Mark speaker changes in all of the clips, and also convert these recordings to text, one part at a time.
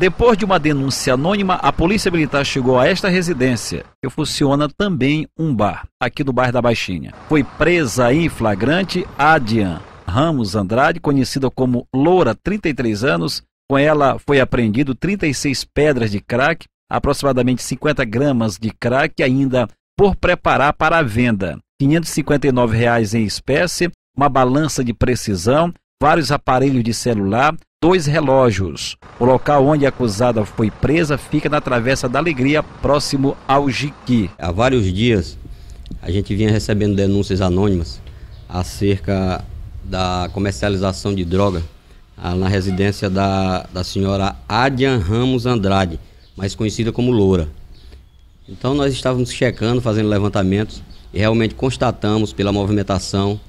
Speaker 1: Depois de uma denúncia anônima, a Polícia Militar chegou a esta residência, que funciona também um bar, aqui do bairro da Baixinha. Foi presa em flagrante Adian Ramos Andrade, conhecida como Loura, 33 anos. Com ela foi apreendido 36 pedras de crack, aproximadamente 50 gramas de crack ainda por preparar para a venda. R$ 559 reais em espécie, uma balança de precisão, vários aparelhos de celular, dois relógios. O local onde a acusada foi presa fica na Travessa da Alegria, próximo ao Jiqui. Há vários
Speaker 2: dias a gente vinha recebendo denúncias anônimas acerca da comercialização de droga ah, na residência da, da senhora Adian Ramos Andrade, mais conhecida como Loura. Então nós estávamos checando, fazendo levantamentos e realmente constatamos pela movimentação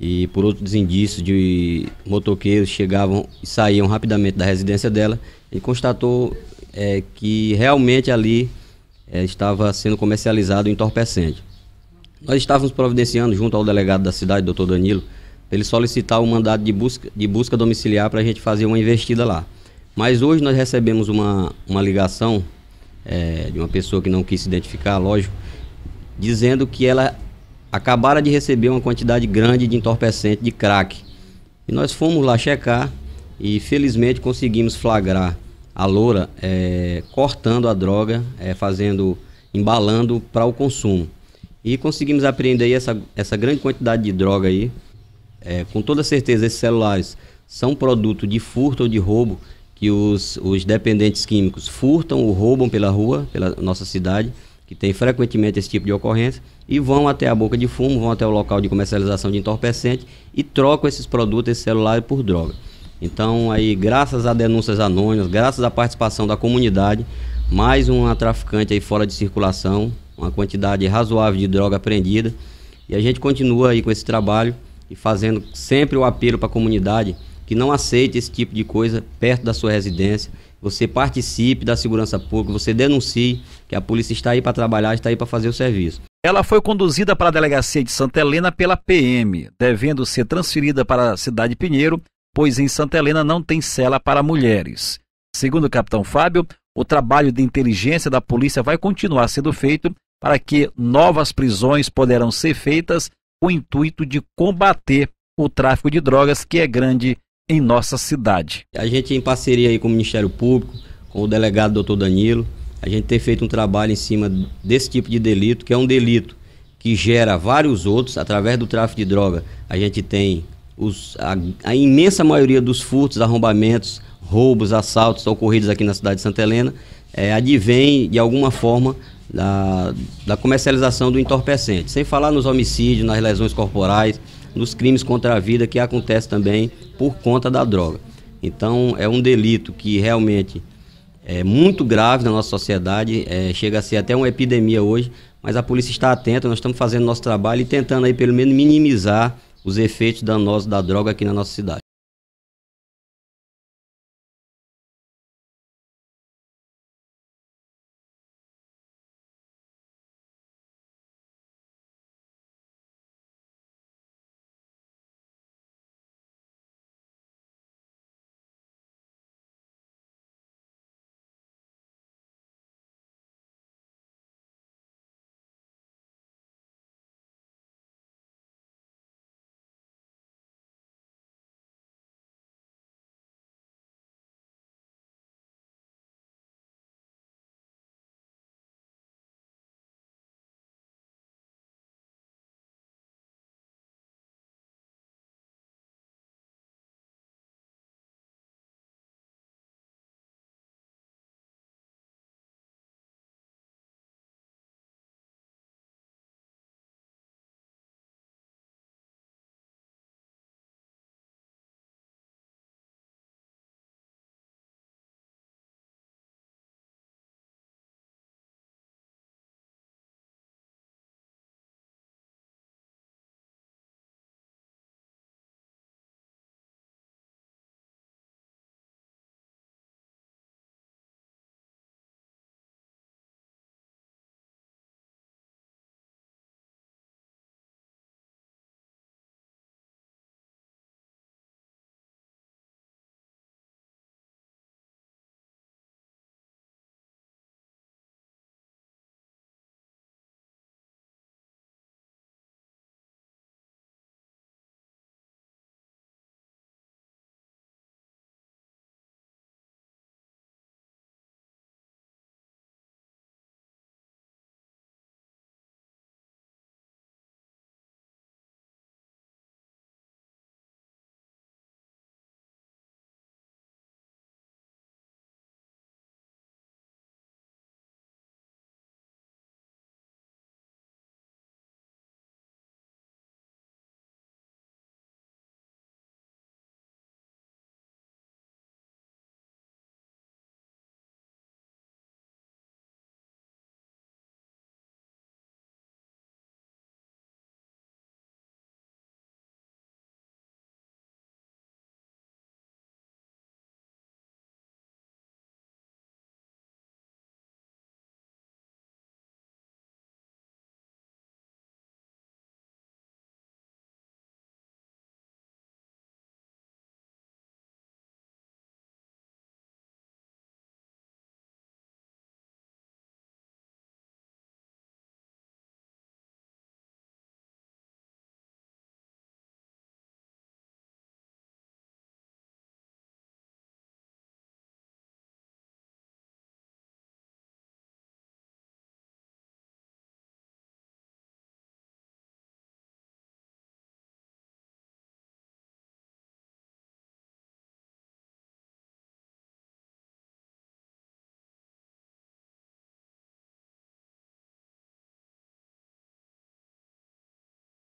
Speaker 2: e por outros indícios de motoqueiros chegavam e saíam rapidamente da residência dela, e constatou é, que realmente ali é, estava sendo comercializado entorpecente. Nós estávamos providenciando junto ao delegado da cidade, doutor Danilo, para ele solicitar o um mandado de busca, de busca domiciliar para a gente fazer uma investida lá. Mas hoje nós recebemos uma, uma ligação é, de uma pessoa que não quis se identificar, lógico, dizendo que ela acabara de receber uma quantidade grande de entorpecente de crack. E nós fomos lá checar e felizmente conseguimos flagrar a loura é, cortando a droga, é, fazendo, embalando para o consumo. E conseguimos apreender essa, essa grande quantidade de droga aí. É, com toda certeza, esses celulares são produto de furto ou de roubo que os, os dependentes químicos furtam ou roubam pela rua, pela nossa cidade que tem frequentemente esse tipo de ocorrência, e vão até a boca de fumo, vão até o local de comercialização de entorpecente e trocam esses produtos, esse celular, por droga. Então, aí, graças a denúncias anônimas, graças à participação da comunidade, mais uma traficante aí fora de circulação, uma quantidade razoável de droga apreendida. E a gente continua aí com esse trabalho e fazendo sempre o apelo para a comunidade que não aceite esse tipo de coisa perto da sua residência, você participe da segurança pública, você denuncie que a polícia está aí para trabalhar, está aí para fazer o
Speaker 1: serviço. Ela foi conduzida para a delegacia de Santa Helena pela PM, devendo ser transferida para a cidade de Pinheiro, pois em Santa Helena não tem cela para mulheres. Segundo o capitão Fábio, o trabalho de inteligência da polícia vai continuar sendo feito para que novas prisões poderão ser feitas com o intuito de combater o tráfico de drogas que é grande em nossa cidade. A gente, em parceria aí com o Ministério Público,
Speaker 2: com o delegado doutor Danilo, a gente tem feito um trabalho em cima desse tipo de delito, que é um delito que gera vários outros através do tráfico de droga. A gente tem os, a, a, imensa maioria dos furtos, arrombamentos, roubos, assaltos ocorridos aqui na cidade de Santa Helena é, advém de alguma forma da, da comercialização do entorpecente. Sem falar nos homicídios, nas lesões corporais, nos crimes contra a vida que acontece também por conta da droga. Então é um delito que realmente é muito grave na nossa sociedade, é, chega a ser até uma epidemia hoje, mas a polícia está atenta, nós estamos fazendo nosso trabalho e tentando aí pelo menos minimizar os efeitos danosos da
Speaker 1: droga aqui na nossa cidade.